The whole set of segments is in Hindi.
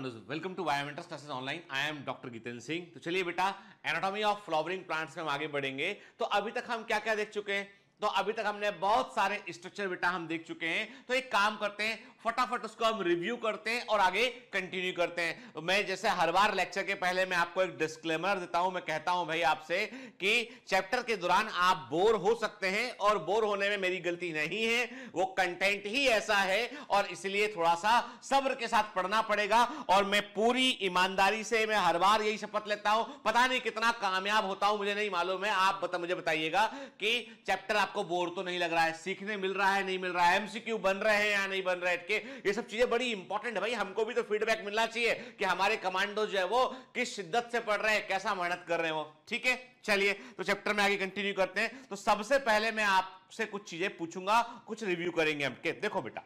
पांडुज वेलकम टू बायोमेंटस classes online I am doctor Geetan Singh तो चलिए बेटा एनाटॉमी ऑफ फ्लावरिंग प्लांट्स में हम आगे बढ़ेंगे तो अभी तक हम क्या क्या देख चुके हैं तो अभी तक हमने बहुत सारे स्ट्रक्चर बेटा हम देख चुके हैं तो एक काम करते हैं फटाफट उसको हम रिव्यू करते हैं और आगे कंटिन्यू करते हैं तो मैं जैसे हर बार लेक्चर के पहले मैं आपको एक डिस्क्लेमर देता हूं मैं कहता हूं भाई आपसे कि चैप्टर के दौरान आप बोर हो सकते हैं और बोर होने में मेरी गलती नहीं है वो कंटेंट ही ऐसा है और इसलिए थोड़ा सा सब्र के साथ पढ़ना पड़ेगा और मैं पूरी ईमानदारी से मैं हर बार यही शपथ लेता हूं पता नहीं कितना कामयाब होता हूं मुझे नहीं मालूम है आप बता मुझे बताइएगा कि चैप्टर आपको बोर तो नहीं लग रहा है सीखने मिल रहा है नहीं मिल रहा है एमसीक्यू बन रहे हैं या नहीं बन रहे करके ये सब चीजें बड़ी इंपॉर्टेंट है भाई हमको भी तो फीडबैक मिलना चाहिए कि हमारे कमांडो जो है वो किस शिद्दत से पढ़ रहे हैं कैसा मेहनत कर रहे हैं वो ठीक है चलिए तो चैप्टर में आगे कंटिन्यू करते हैं तो सबसे पहले मैं आपसे कुछ चीजें पूछूंगा कुछ रिव्यू करेंगे हम के देखो बेटा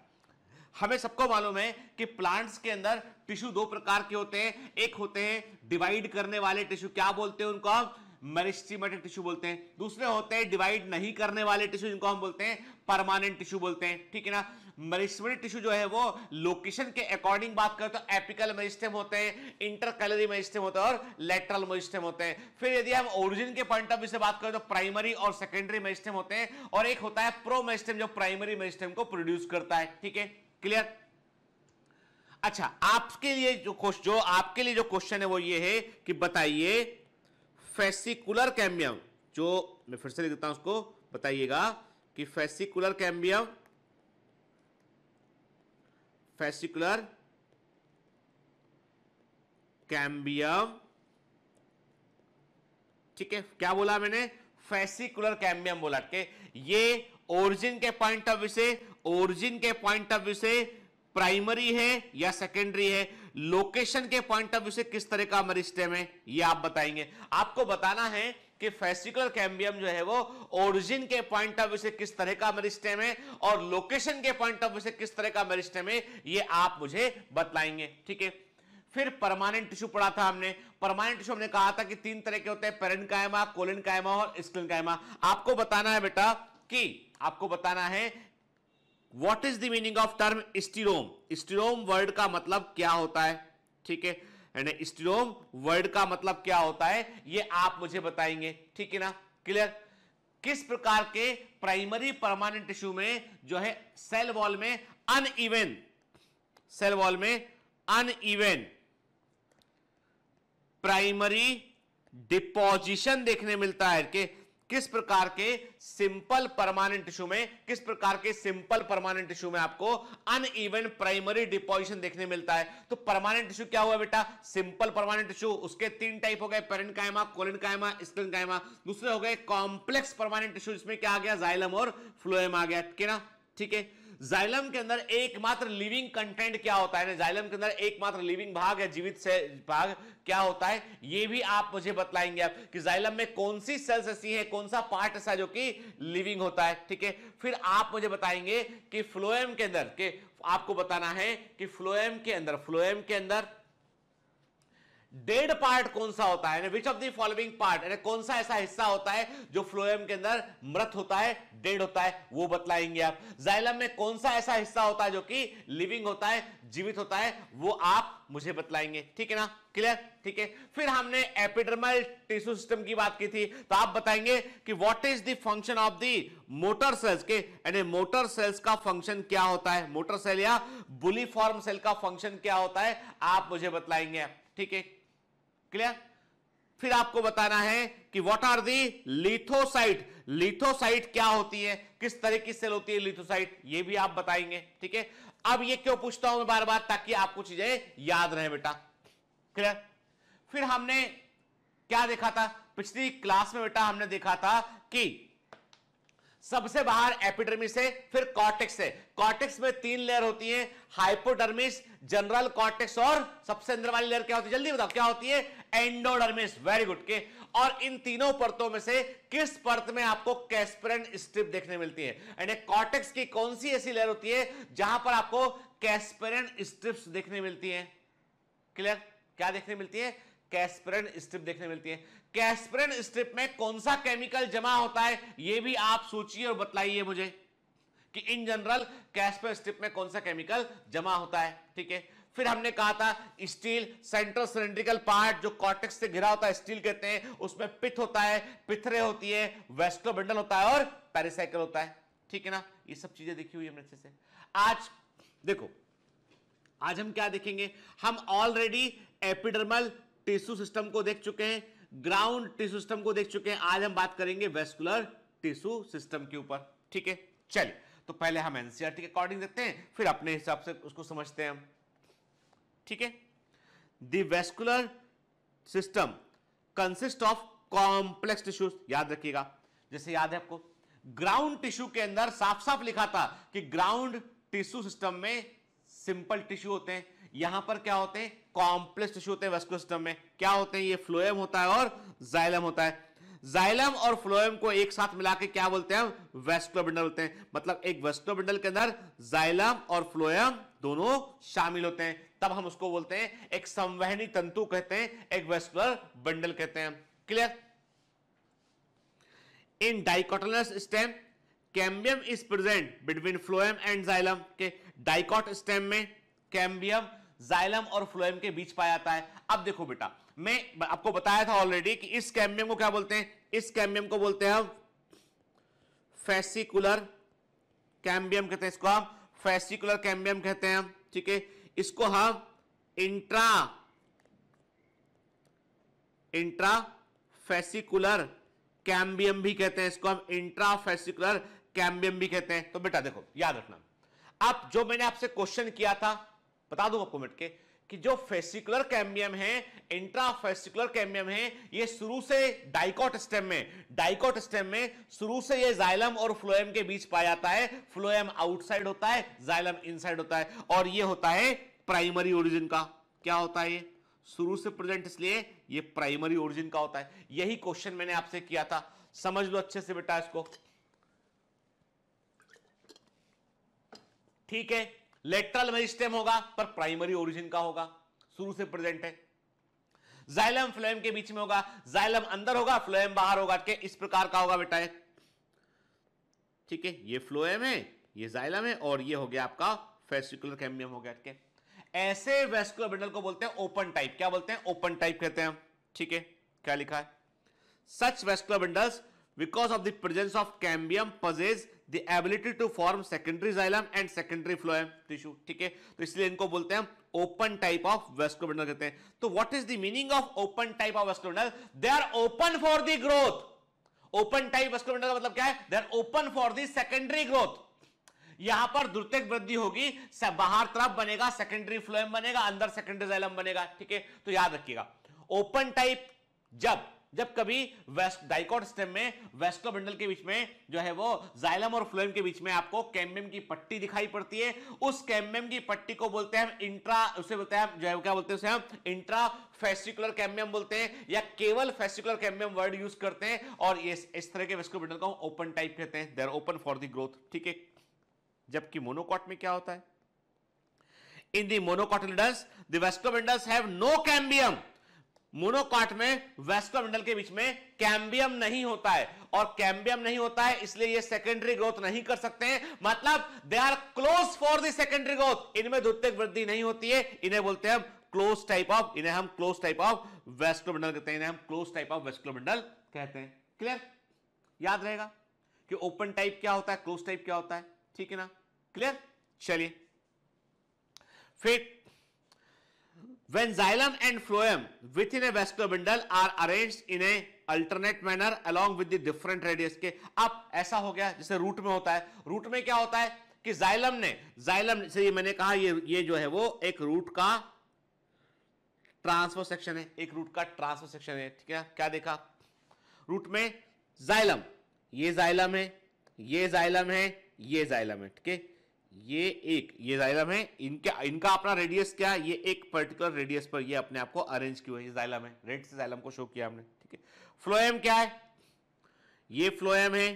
हमें सबको मालूम है कि प्लांट्स के अंदर टिश्यू दो प्रकार के होते हैं एक होते हैं डिवाइड करने वाले टिश्यू क्या बोलते हैं उनको हम मेरिस्टीमेटिक टिश्यू बोलते हैं दूसरे होते हैं डिवाइड नहीं करने वाले टिश्यू जिनको हम बोलते हैं परमानेंट टिश्यू बोलते हैं ठीक है ना मरिस्मरी टिश्यू जो है वो लोकेशन के अकॉर्डिंग बात करें तो एपिकल मरिस्टम होते हैं इंटरकलरी मेरिस्टेम होते हैं और लेटरल मरिस्टम होते हैं फिर यदि हम ओरिजिन के पॉइंट ऑफ व्यू से बात करें तो प्राइमरी और सेकेंडरी मरिस्टम होते हैं और एक होता है प्रो मरिस्टम जो प्राइमरी मरिस्टम को प्रोड्यूस करता है ठीक है क्लियर अच्छा आपके लिए जो जो आपके लिए जो क्वेश्चन है वो ये है कि बताइए फेसिकुलर कैम्बियम जो मैं फिर से लिख देता हूं उसको बताइएगा कि फेसिकुलर कैम्बियम फेसिकुलर कैम्बियम ठीक है क्या बोला मैंने फेसिकुलर कैम्बियम बोला के ये ओरिजिन के पॉइंट ऑफ व्यू से ओरिजिन के पॉइंट ऑफ व्यू से प्राइमरी है या सेकेंडरी है लोकेशन के पॉइंट ऑफ व्यू से किस तरह का स्टेम है ये आप बताएंगे आपको बताना है कि फेस्टिकुलर कैम्बियम जो है वो ओरिजिन के पॉइंट ऑफ व्यू से किस तरह का मेरिस्टेम है और लोकेशन के पॉइंट ऑफ व्यू से किस तरह का मेरिस्टेम है ये आप मुझे बतलाएंगे ठीक है फिर परमानेंट टिश्यू पढ़ा था हमने परमानेंट टिश्यू हमने कहा था कि तीन तरह के होते हैं पेरेंट कायमा कोलिन कायमा और स्क्लिन कायमा आपको बताना है बेटा कि आपको बताना है what is the meaning of term stereome stereome word का मतलब क्या होता है ठीक है यानी स्टीरोम वर्ड का मतलब क्या होता है ये आप मुझे बताएंगे ठीक है ना क्लियर किस प्रकार के प्राइमरी परमानेंट टिश्यू में जो है सेल वॉल में अन इवेन सेल वॉल में अन इवेन प्राइमरी डिपोजिशन देखने मिलता है कि किस प्रकार के सिंपल परमानेंट टिश्यू में किस प्रकार के सिंपल परमानेंट टिश्यू में आपको अनइवन प्राइमरी डिपोजिशन देखने मिलता है तो परमानेंट टिश्यू क्या हुआ बेटा सिंपल परमानेंट टिश्यू उसके तीन टाइप हो गए पेरेंट कायमा कोलिन कायमा स्किन कायमा दूसरे हो गए कॉम्प्लेक्स परमानेंट टिश्यू जिसमें क्या आ गया जाइलम और फ्लोएम आ गया ठीक है ना ठीक है जाइलम के अंदर एकमात्र लिविंग कंटेंट क्या होता है जाइलम के अंदर एकमात्र लिविंग भाग या जीवित से भाग क्या होता है ये भी आप मुझे बतलाएंगे आप कि जाइलम में कौन सी सेल्स ऐसी है कौन सा पार्ट ऐसा जो कि लिविंग होता है ठीक है फिर आप मुझे बताएंगे कि फ्लोएम के अंदर के आपको बताना है कि फ्लोएम के अंदर फ्लोएम के अंदर डेड पार्ट कौन सा होता है which of the following part यानी कौन सा ऐसा हिस्सा होता है जो फ्लोएम के अंदर मृत होता है डेड होता है वो बतलाएंगे आप जाइलम में कौन सा ऐसा हिस्सा होता है जो कि लिविंग होता है जीवित होता है वो आप मुझे बतलाएंगे ठीक है ना क्लियर ठीक है फिर हमने एपिडर्मल टिश्यू सिस्टम की बात की थी तो आप बताएंगे कि what is the function of the motor cells के यानी मोटर सेल्स का फंक्शन क्या होता है मोटर सेल या बुलीफॉर्म सेल का फंक्शन क्या होता है आप मुझे बतलाएंगे ठीक है क्लियर फिर आपको बताना है कि व्हाट आर दी लिथोसाइट लिथोसाइट क्या होती है किस तरह की सेल होती है लिथोसाइट ये भी आप बताएंगे ठीक है अब ये क्यों पूछता हूं बार बार ताकि आपको चीजें याद रहे बेटा क्लियर फिर हमने क्या देखा था पिछली क्लास में बेटा हमने देखा था कि सबसे बाहर एपिडर्मिस है फिर कॉर्टेक्स है कॉर्टेक्स में तीन लेयर होती है हाइपोडर्मिस जनरल कॉर्टेक्स और सबसे अंदर वाली लेयर क्या होती है जल्दी बताओ क्या होती है एंडोडर्मिस वेरी गुड के और इन तीनों परतों में से किस परत में आपको कैस्परन स्ट्रिप देखने मिलती है यानी कॉर्टेक्स की कौन सी ऐसी लेयर होती है जहां पर आपको कैस्परन स्ट्रिप्स देखने मिलती है क्लियर क्या देखने मिलती है कैस्परन स्ट्रिप देखने मिलती है कैस्परन स्ट्रिप में कौन सा केमिकल जमा होता है यह भी आप सोचिए और बतलाइए मुझे कि इन जनरल कैस्पर स्ट्रिप में कौन सा केमिकल जमा होता है ठीक है फिर हमने कहा था स्टील सेंट्रल सिलेंड्रिकल पार्ट जो कॉटेक्स से घिरा होता है स्टील कहते हैं उसमें पिथ होता है पिथरे होती है वेस्टोबंडल होता है और पेरिसाइकिल होता है ठीक है ना ये सब चीजें देखी हुई हमने अच्छे से आज देखो आज हम क्या देखेंगे हम ऑलरेडी एपिडर्मल टिश्यू सिस्टम को देख चुके हैं ग्राउंड टिश्यू सिस्टम को देख चुके हैं आज हम बात करेंगे वेस्कुलर टिश्यू सिस्टम के ऊपर ठीक है चलिए तो पहले हम एनसीआरटी के अकॉर्डिंग देखते हैं फिर अपने हिसाब से उसको समझते हैं ठीक है vascular system consist of complex tissue याद रखिएगा जैसे याद है आपको ग्राउंड टिश्यू के अंदर साफ साफ लिखा था कि ग्राउंड टिश्यू सिस्टम में सिंपल टिश्यू होते हैं यहां पर क्या होते हैं कॉम्प्लेक्स टिश्यू होते हैं वेस्कुलर सिस्टम में क्या होते हैं ये फ्लोएम होता है और जाइलम होता है जाइलम और फ्लोएम को एक साथ मिला के क्या बोलते हैं वेस्कुलर बंडल होते हैं मतलब एक वेस्कुलर बंडल के अंदर जाइलम और फ्लोएम दोनों शामिल होते हैं तब हम उसको बोलते हैं एक संवहनी तंतु कहते हैं एक वेस्कुलर बंडल कहते हैं clear in dicotyledonous stem cambium is present between phloem and xylem के डाइकॉट स्टेम में कैम्बियम जाइलम और फ्लोएम के बीच पाया जाता है अब देखो बेटा मैं आपको बताया था ऑलरेडी कि इस कैम्बियम को क्या बोलते हैं इस कैम्बियम को बोलते हैं फैसिकुलर कैम्बियम कहते हैं इसको हम फैसिकुलर कैम्बियम कहते हैं हम ठीक है इसको हम इंट्रा इंट्रा फैसिकुलर कैम्बियम भी कहते हैं इसको हम इंट्रा फैसिकुलर कैम्बियम भी कहते हैं तो बेटा देखो याद रखना अब जो मैंने आपसे क्वेश्चन किया था बता दूं आपको मिटके कि जो फेसिकुलर कैम्बियम है इंट्रा फेसिकुलर कैम्बियम है ये शुरू से डाइकॉट स्टेम में डाइकॉट स्टेम में शुरू से ये जाइलम और फ्लोएम के बीच पाया जाता है फ्लोएम आउटसाइड होता है जाइलम इनसाइड होता है और ये होता है प्राइमरी ओरिजिन का क्या होता है ये शुरू से प्रेजेंट इसलिए ये प्राइमरी ओरिजिन का होता है यही क्वेश्चन मैंने आपसे किया था समझ लो अच्छे से बेटा इसको ठीक है लेटरल मेरिस्टेम होगा पर प्राइमरी ओरिजिन का होगा शुरू से प्रेजेंट है जाइलम फ्लोएम के बीच में होगा जाइलम अंदर होगा फ्लोएम बाहर होगा के इस प्रकार का होगा बेटा ठीक है ये फ्लोएम है ये जाइलम है और ये हो गया आपका फेसिकुलर कैम्बियम हो गया ऐसे वेस्कुलर बंडल को बोलते हैं ओपन टाइप क्या बोलते हैं ओपन टाइप कहते हैं ठीक है क्या लिखा है such vascular bundles because of the presence of cambium possess the ability to form secondary xylem and secondary phloem tissue ठीक है तो इसलिए इनको बोलते हैं ओपन टाइप ऑफ वेस्कुलर कहते हैं तो what is the meaning of open type of vascular they are open for the growth open type vascular का मतलब क्या है they are open for the secondary growth यहां पर द्रुतिक वृद्धि होगी बाहर तरफ बनेगा सेकेंडरी फ्लोएम बनेगा अंदर सेकेंडरी जाइलम बनेगा ठीक है तो याद रखिएगा ओपन टाइप जब जब कभी वेस्ट डाइकॉट स्टेम में वेस्टोबंडल के बीच में जो है वो जाइलम और फ्लोएम के बीच में आपको कैम्बियम की पट्टी दिखाई पड़ती है उस कैम्बियम की पट्टी को बोलते हैं इंट्रा उसे बोलते हैं जो है क्या बोलते हैं इंट्रा फेस्टिकुलर कैम्बियम बोलते हैं या केवल फेस्टिकुलर कैम्बियम वर्ड यूज करते हैं और ये इस तरह के वेस्टोबंडल को ओपन टाइप कहते हैं there open for the growth ठीक है जबकि मोनोकॉट में क्या होता है in in the monocotyledons the vascomendals have no cambium monocot में वेस्कोमंडल के बीच में कैम्बियम नहीं होता है और कैम्बियम नहीं होता है इसलिए ये सेकेंडरी ग्रोथ नहीं कर सकते हैं मतलब they are close for the secondary growth इनमें द्वितीय वृद्धि नहीं होती है इन्हें बोलते हैं हम क्लोज टाइप ऑफ इन्हें हम क्लोज टाइप ऑफ वेस्कोमंडल कहते हैं इन्हें हम क्लोज टाइप ऑफ वेस्कोमंडल कहते हैं क्लियर याद रहेगा कि ओपन टाइप क्या होता है क्लोज टाइप क्या होता है ठीक है ना क्लियर चलिए फिर When xylem and phloem within a vascular bundle are arranged in a alternate manner along with different radius के अब ऐसा हो गया जैसे रूट में होता है रूट में क्या होता है कि जाइलम ने जाइलम से ये मैंने कहा ये ये जो है वो एक रूट का ट्रांसफर सेक्शन है एक रूट का ट्रांसफर सेक्शन है ठीक है क्या देखा रूट में जाइलम ये जाइलम है ये जाइलम है ये जाइलम है ठीक है ये एक ये जाइलम है इनके इनका अपना रेडियस क्या है ये एक पर्टिकुलर रेडियस पर ये अपने आप को अरेंज किया है ये जाइलम है रेड से जाइलम को शो किया हमने ठीक है फ्लोएम क्या है ये फ्लोएम है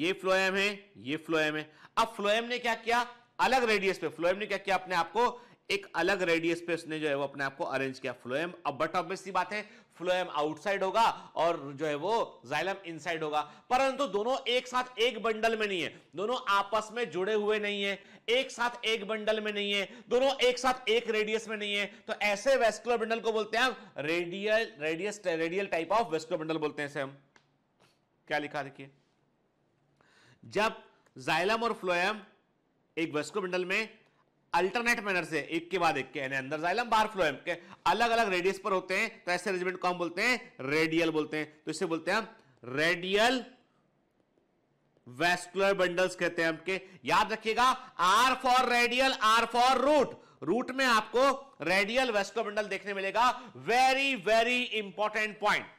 ये फ्लोएम है ये फ्लोएम है अब फ्लोएम ने क्या किया अलग रेडियस पे फ्लोएम ने क्या किया अपने आप को एक अलग रेडियस पे उसने जो है वो अपने आप को अरेंज किया फ्लोएम अब बट ऑब्वियस सी बात है फ्लोएम आउटसाइड होगा और जो है वो जाइलम इनसाइड होगा परंतु दोनों एक साथ एक बंडल में नहीं है दोनों आपस में जुड़े हुए नहीं है एक साथ एक बंडल में नहीं है दोनों एक साथ एक रेडियस में नहीं है तो ऐसे वेस्कुलर बंडल को बोलते हैं हम radial radius radial type of vascular bundle बोलते हैं हम क्या लिखा देखिए जब जाइलम और फ्लोएम एक वेस्कुलर बंडल में अल्टरनेट मैनर से एक के बाद एक के यानी अंदर जाइलम बाहर फ्लोएम के अलग अलग रेडियस पर होते हैं तो ऐसे अरेंजमेंट को हम बोलते हैं रेडियल बोलते हैं तो इसे बोलते हैं हम रेडियल वेस्कुलर बंडल्स कहते हैं आपके याद रखिएगा R for radial R for root root में आपको रेडियल वेस्कुलर बंडल देखने मिलेगा very very important point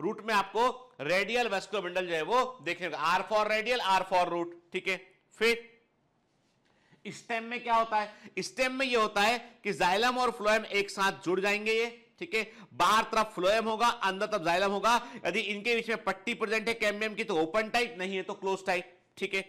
root में आपको रेडियल वेस्कुलर बंडल जो है वो देखने R for radial R for root ठीक है फिर स्टेम में क्या होता है स्टेम में यह होता है कि जाइलम और फ्लोएम एक साथ जुड़ जाएंगे ये ठीक है बाहर तरफ फ्लोएम होगा अंदर तरफ जाइलम होगा यदि इनके बीच में पट्टी प्रेजेंट है कैम्बियम की तो ओपन टाइप नहीं है तो क्लोज टाइप ठीक है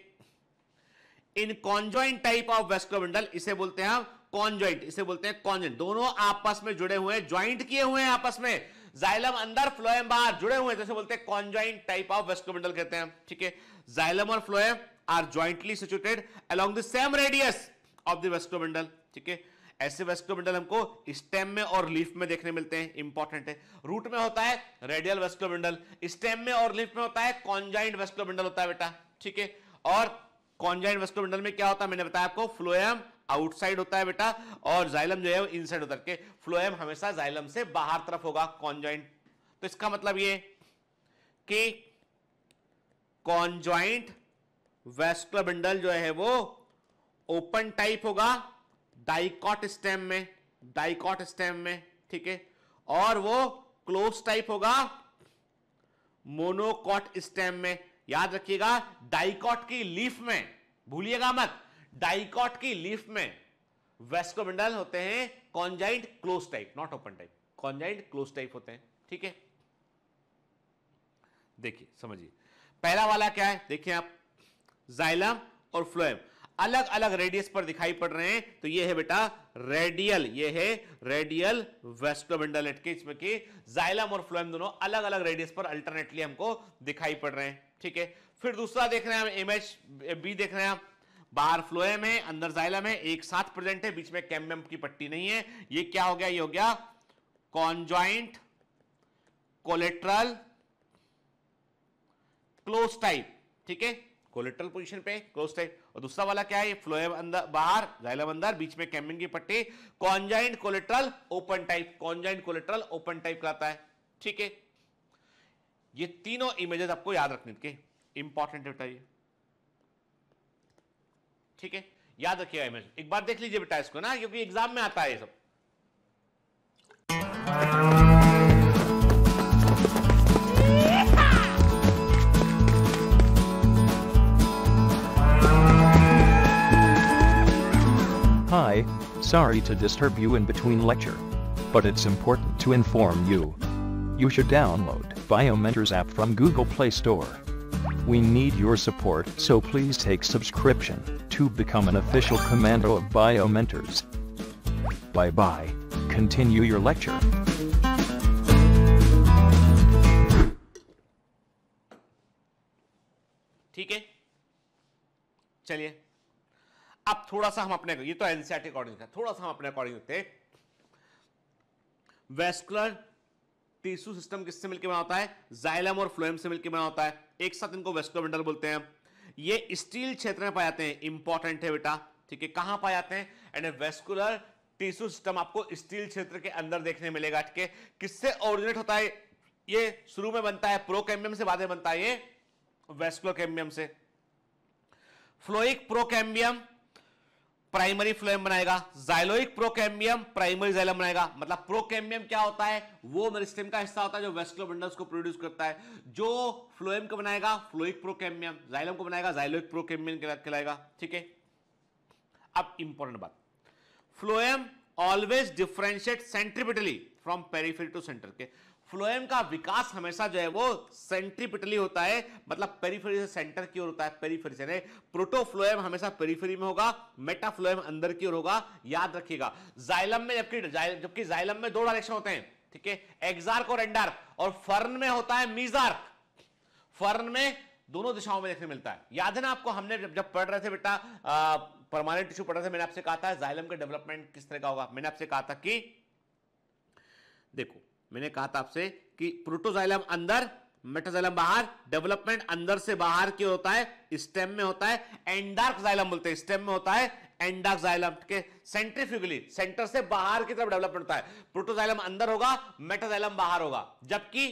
in conjoint type of vascular bundle इसे बोलते हैं कॉन्जॉइंट इसे बोलते हैं कॉन्जॉइंट दोनों आपस में जुड़े हुए हैं ज्वाइंट किए हुए हैं आपस में जाइलम अंदर फ्लोएम बाहर जुड़े हुए हैं जैसे तो बोलते हैं कॉन्जॉइंट टाइप ऑफ वेस्कोमंडल कहते हैं ठीक है जाइलम और phloem are jointly situated along the same radius of the vascular bundle ठीक है ऐसे वेस्टोमंडल हमको स्टेम में और लीफ में देखने मिलते हैं इंपॉर्टेंट है रूट में होता है रेडियल वेस्टोमंडल स्टेम में और लीफ में होता है कॉन्जाइंट वेस्टोमंडल होता है बेटा ठीक है और कॉन्जाइंट वेस्टोमंडल में क्या होता है मैंने बताया आपको फ्लोएम आउटसाइड होता है बेटा और जाइलम जो है वो इनसाइड होता है फ्लोएम हमेशा जाइलम से बाहर तरफ होगा कॉन्जॉइंट तो इसका मतलब ये कि कॉन्जॉइंट वेस्कुलर बंडल जो है वो ओपन टाइप होगा डाइकॉट स्टेम में डाइकॉट स्टेम में ठीक है और वो क्लोज टाइप होगा मोनोकॉट स्टेम में याद रखिएगा डाइकॉट की लीफ में भूलिएगा मत डाइकॉट की लीफ में बंडल होते हैं conjoint close type not open type conjoint close type होते हैं ठीक है देखिए समझिए पहला वाला क्या है देखिए आप जाइलम और फ्लोएम अलग अलग रेडियस पर दिखाई पड़ रहे हैं तो ये है बेटा रेडियल ये है रेडियल वेस्टोमेंडलेट की जाइलम और फ्लोएम दोनों अलग अलग रेडियस पर अल्टरनेटली हमको दिखाई पड़ रहे हैं ठीक है फिर दूसरा देख रहे हैं हम इमेज बी देख रहे हैं आप बाहर फ्लोएम है अंदर जाइलम है एक साथ प्रेजेंट है बीच में कैम्बियम की पट्टी नहीं है ये क्या हो गया ये हो गया कॉन्ज्वाइंट कोलेट्रल क्लोज टाइप ठीक है कोलेट्रल पोजिशन पे क्लोज टाइट और दूसरा वाला क्या है फ्लोएम अंदर बाहर जाइलम अंदर बीच में कैमिन की पट्टी conjoint collateral open type conjoint collateral open type कहलाता है ठीक है ये तीनों इमेजेस आपको याद रखने के इंपॉर्टेंट बेटा ये ठीक है याद रखिएगा इमेज एक बार देख लीजिए बेटा इसको ना क्योंकि एग्जाम में आता है ये सब Hi, sorry to disturb you in between lecture. But it's important to inform you. You should download Biomentors app from Google Play Store. We need your support, so please take subscription to become an official commando of Biomentors. Bye-bye. Continue your lecture. ठीक है चलिए अब थोड़ा सा हम अपने ये तो एनसीआरटी अकॉर्डिंग था थोड़ा सा हम अपने अकॉर्डिंग होते वेस्कुलर टिश्यू सिस्टम किससे मिलकर बना होता है जाइलम और फ्लोएम से मिलकर बना होता है एक साथ इनको वेस्कुलर बंडल बोलते हैं ये स्टील क्षेत्र में पाए जाते हैं इंपॉर्टेंट है बेटा ठीक है कहां पाए जाते हैं एंड वेस्कुलर टिश्यू सिस्टम आपको स्टील क्षेत्र के अंदर देखने मिलेगा ठीक है किससे ओरिजिनेट होता है ये शुरू में बनता है प्रोकैम्बियम से बाद में बनता है ये वेस्कुलर कैम्बियम से फ्लोइक प्रोकैम्बियम प्राइमरी फ्लोएम बनाएगा जाइलोइक प्रोकेमियम प्राइमरी जाइलम बनाएगा मतलब प्रोकेमियम क्या होता है वो मेरिस्टेम का हिस्सा होता है जो वेस्कुलर बंडल्स को प्रोड्यूस करता है जो फ्लोएम को बनाएगा फ्लोइक प्रोकेमियम जाइलम को बनाएगा जाइलोइक प्रोकैम्बियम कहलाएगा ठीक है अब इंपॉर्टेंट बात phloem always differentiate centripetally from periphery to centre के फ्लोएम का विकास हमेशा जो है वो सेंट्रीपिटली होता है मतलब पेरीफेरी से सेंटर की ओर होता है पेरीफेरी से प्रोटोफ्लोएम हमेशा पेरीफेरी में होगा मेटाफ्लोएम अंदर की ओर होगा याद रखिएगा जाइलम में जबकि जबकि जाइलम में दो डायरेक्शन होते हैं ठीक है एग्जार्क और एंडार्क और फर्न में होता है मीजार्क फर्न में दोनों दिशाओं में देखने मिलता है याद है ना आपको हमने जब, जब पढ़ रहे थे बेटा परमानेंट टिश्यू पढ़ रहे थे मैंने आपसे कहा था जाइलम का डेवलपमेंट किस तरह का होगा मैंने आपसे कहा था कि देखो मैंने कहा था आपसे कि प्रोटोजाइलम अंदर मेटाजाइलम बाहर डेवलपमेंट अंदर से बाहर क्यों होता है स्टेम में होता है एंडार्क जाइलम बोलते हैं स्टेम में होता है एंडार्क जाइलम के सेंट्रीफ्यूगली सेंटर से बाहर की तरफ डेवलपमेंट होता है प्रोटोजाइलम अंदर होगा मेटाजाइलम बाहर होगा जबकि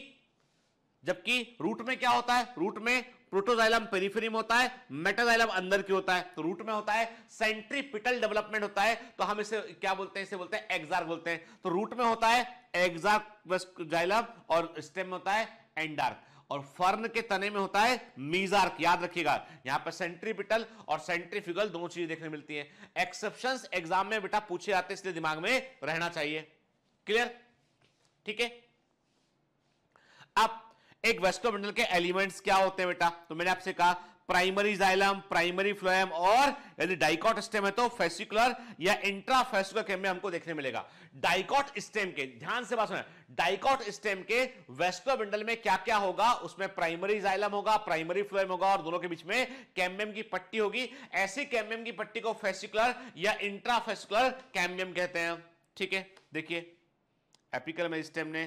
जबकि रूट में क्या होता है रूट में प्रोटोजाइलम पेरिफेरी में होता है मेटाजाइलम अंदर की होता है तो रूट में होता है सेंट्रीपिटल डेवलपमेंट होता है तो हम इसे क्या बोलते हैं इसे बोलते हैं एग्जार बोलते हैं तो रूट में होता है एग्जार्क और स्टेम में होता है एंडार्क और फर्न के तने में होता है मीजार्क याद रखिएगा यहां पर सेंट्रीपिटल और सेंट्रीफ्यूगल दोनों चीजें देखने मिलती हैं एक्सेप्शंस एग्जाम में बेटा पूछे जाते इसलिए दिमाग में रहना चाहिए क्लियर ठीक है अब एक वेस्टोमेंटल के एलिमेंट्स क्या होते हैं बेटा तो मैंने आपसे कहा प्राइमरी जाइलम प्राइमरी फ्लोएम और यदि डाइकॉट स्टेम है तो फेसिकुलर या इंट्रा फेसिकुलर में हमको देखने मिलेगा डाइकॉट स्टेम के ध्यान से बात सुन डाइकॉट स्टेम के वेस्टो बिंडल में क्या क्या होगा उसमें प्राइमरी जाइलम होगा प्राइमरी फ्लोएम होगा और दोनों के बीच में कैम्बियम की पट्टी होगी ऐसी कैम्बियम की पट्टी को फेसिकुलर या इंट्रा फेसिकुलर कैम्बियम कहते हैं ठीक है देखिए एपिकल में स्टेम ने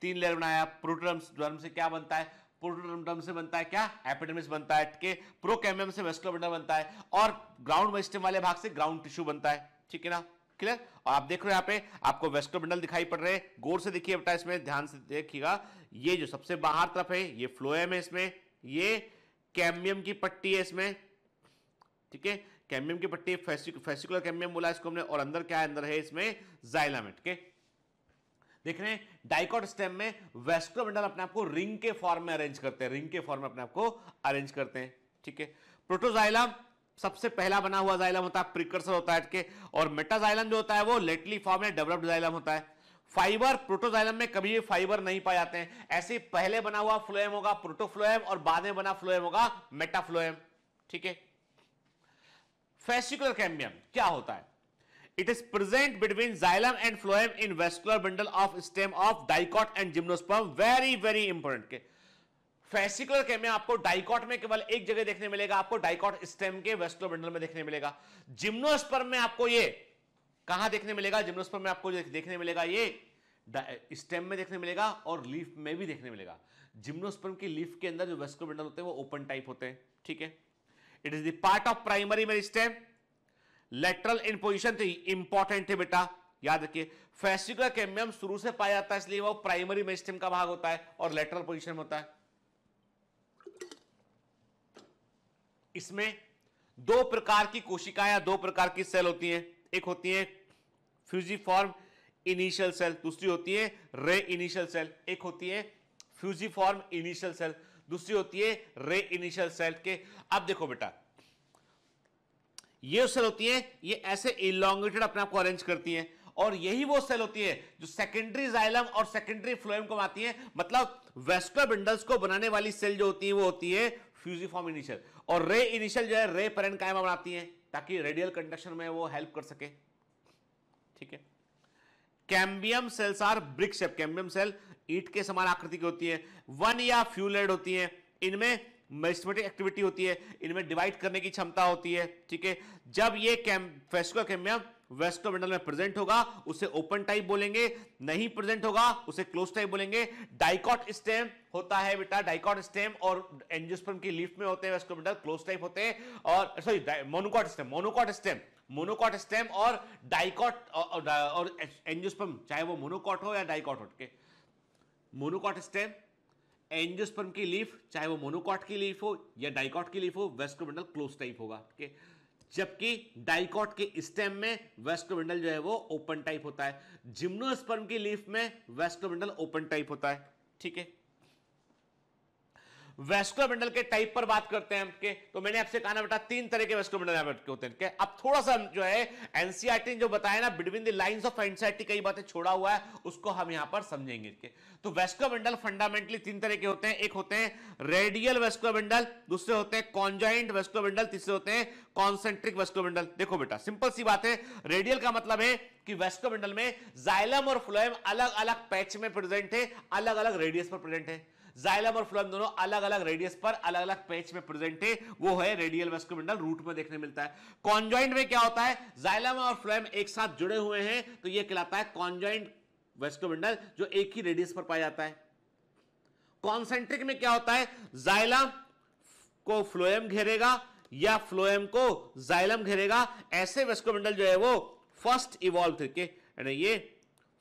तीन लेयर बनाया प्रोटोडर्म से क्या बनता है प्रोटोडर्म से बनता है क्या एपिडर्मिस बनता है के प्रोकैमियम से वेस्कुलर बनता है और ग्राउंड वेस्टर्न वाले भाग से ग्राउंड टिश्यू बनता है ठीक है ना क्लियर और आप देख रहे हो यहाँ पे आपको वेस्कुलर बंडल दिखाई पड़ रहे हैं गौर से देखिए बेटा इसमें ध्यान से देखिएगा ये जो सबसे बाहर तरफ है ये फ्लोएम है इसमें ये कैमियम की पट्टी है इसमें ठीक है कैमियम की पट्टी फेसिकुलर कैमियम बोला इसको हमने और अंदर क्या है अंदर है इसमें जाइलम ठीक है देख रहे हैं डाइकॉट स्टेम में वेस्क्रोमेंडल अपने आपको रिंग के फॉर्म में अरेंज करते हैं रिंग के फॉर्म में अपने आपको अरेंज करते हैं ठीक है प्रोटोजाइलम सबसे पहला बना हुआ जाइलम होता है प्रिकर्सर होता है के और मेटाजाइलम जो होता है वो लेटली फॉर्म में डेवलप्ड जाइलम होता है फाइबर प्रोटोजाइलम में कभी भी फाइबर नहीं पाए जाते हैं ऐसे पहले बना हुआ फ्लोएम होगा प्रोटोफ्लोएम और बाद में बना फ्लोएम होगा मेटाफ्लोएम ठीक है फेसिकुलर कैम्बियम क्या होता है It is present between xylem and phloem in vascular bundle of stem of dicot and gymnosperm. Very very important. के फेसिकुलर के में आपको डाइकॉट में केवल एक जगह देखने मिलेगा आपको डाइकॉट स्टेम के वेस्टुलर बंडल में देखने मिलेगा जिम्नोस्पर्म में आपको ये कहां देखने मिलेगा जिम्नोस्पर्म में आपको देखने मिलेगा ये स्टेम में देखने मिलेगा और लीफ में भी देखने मिलेगा जिम्नोस्पर्म की लीफ के अंदर जो वेस्कुलर बंडल होते हैं वो ओपन टाइप होते हैं ठीक है it is the part of primary meristem lateral in position थे इंपॉर्टेंट है बेटा याद रखिए फेस्टिकुलर कैम्बियम शुरू से पाया जाता है इसलिए वो प्राइमरी मेस्टिम का भाग होता है और लेटरल पोजिशन होता है इसमें दो प्रकार की कोशिकाएं या दो प्रकार की सेल होती हैं एक होती है फ्यूजीफॉर्म इनिशियल सेल दूसरी होती है रे इनिशियल सेल एक होती है फ्यूजीफॉर्म इनिशियल सेल दूसरी होती है रे इनिशियल सेल के अब देखो बेटा ये सेल होती हैं ये ऐसे इलांगेटेड अपने आप को अरेंज करती हैं और यही वो सेल होती है जो सेकेंडरी जाइलम और सेकेंडरी फ्लोएम को आती है मतलब वेस्कुलर बिंडल्स को बनाने वाली सेल जो होती है वो होती है फ्यूजीफॉर्म इनिशियल और रे इनिशियल जो है रे पेरेंकाइमा बनाती है ताकि रेडियल कंडक्शन में वो हेल्प कर सके ठीक है cambium cells are brick shape cambium cell ईट के समान आकृति की होती है वन या फ्यूलेड होती है इनमें मेरिस्टमेटिक एक्टिविटी होती है इनमें डिवाइड करने की क्षमता होती है ठीक है जब ये कैम फेस्को कैमिया वेस्को वेस्टोमेंडल में प्रेजेंट होगा उसे ओपन टाइप बोलेंगे नहीं प्रेजेंट होगा उसे क्लोज टाइप बोलेंगे डाइकॉट स्टेम होता है बेटा डाइकॉट स्टेम और एंजियोस्पर्म की लीफ में होते हैं वेस्को वेस्टोमेंडल क्लोज टाइप होते हैं और sorry monocot stem monocot stem monocot stem और डाइकॉट और, और एंजियोस्पर्म चाहे वो मोनोकॉट हो या डाइकॉट हो ठीक है मोनोकॉट स्टेम एंजियोस्पर्म की लीफ चाहे वो मोनोकॉट की लीफ हो या डाइकॉट की लीफ हो वेस्ट्रोबंडल क्लोज टाइप होगा ठीक है जबकि डाइकॉट के स्टेम में वेस्ट्रोबंडल जो है वो ओपन टाइप होता है जिम्नोस्पर्म की लीफ में वेस्ट्रोबंडल ओपन टाइप होता है ठीक है वेस्कुलर मंडल के टाइप पर बात करते हैं के, तो मैंने आपसे कहा ना बेटा तीन तरह के वेस्कुलर बंडल होते हैं अब थोड़ा सा जो है एनसीआरटी e जो बताया ना between the lines of NCERT कई बातें छोड़ा हुआ है उसको हम यहां पर समझेंगे तो वेस्कुलर मंडल फंडामेंटली तीन तरह के होते हैं एक होते हैं रेडियल वेस्कुलर मंडल दूसरे होते हैं कॉन्जॉइंट वेस्कुलर मंडल तीसरे होते हैं कॉन्सेंट्रिक वेस्कुलर मंडल देखो बेटा सिंपल सी बात है रेडियल का मतलब है कि वेस्कुलर मंडल में जाइलम और फ्लोएम अलग अलग पैच में प्रेजेंट है अलग अलग रेडियस पर प्रेजेंट है जाइलम और फ्लोएम दोनों अलग अलग रेडियस पर अलग अलग पेच में प्रेजेंट है वो है रेडियल वेस्कोमेंडल रूट में देखने मिलता है कॉन्जॉइंट में क्या होता है जाइलम और फ्लोएम एक साथ जुड़े हुए हैं तो यह कहलाता है कॉन्जॉइंट वेस्कोमेंडल जो एक ही रेडियस पर पाया जाता है कॉन्सेंट्रिक में क्या होता है जाइलम को फ्लोएम घेरेगा या फ्लोएम को जाइलम घेरेगा ऐसे वेस्कोमेंडल जो है वो फर्स्ट इवॉल्व थे के ये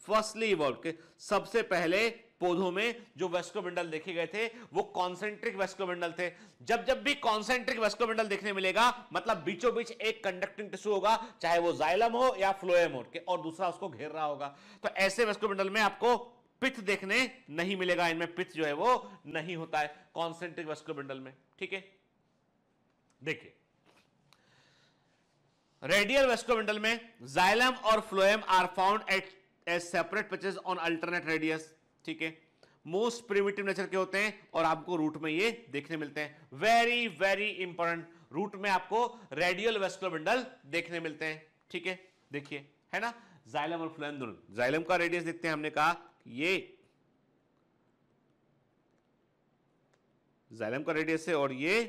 फर्स्टली इवॉल्व के सबसे पहले पौधों में जो वेस्कोबंडल देखे गए थे वो कॉन्सेंट्रिक वेस्कोबंडल थे जब जब भी कॉन्सेंट्रिक वेस्कोबंडल देखने मिलेगा मतलब बीचों बीच एक कंडक्टिंग टिश्यू होगा चाहे वो जाइलम हो या फ्लोएम हो और दूसरा उसको घेर रहा होगा तो ऐसे वेस्कोबंडल में आपको पिथ देखने नहीं मिलेगा इनमें पिथ जो है वो नहीं होता है कॉन्सेंट्रिक वेस्कोबंडल में ठीक है देखिए रेडियल वेस्कोबंडल में जाइलम और phloem are found at a separate patches on alternate radius ठीक है मोस्ट प्रिमेटिव नेचर के होते हैं और आपको रूट में ये देखने मिलते हैं वेरी वेरी इंपॉर्टेंट रूट में आपको रेडियल वेस्कुलर बंडल देखने मिलते हैं ठीक है देखिए है ना जाइलम और फ्लैम दोनों जाइलम का रेडियस देखते हैं हमने कहा ये जाइलम का रेडियस है और ये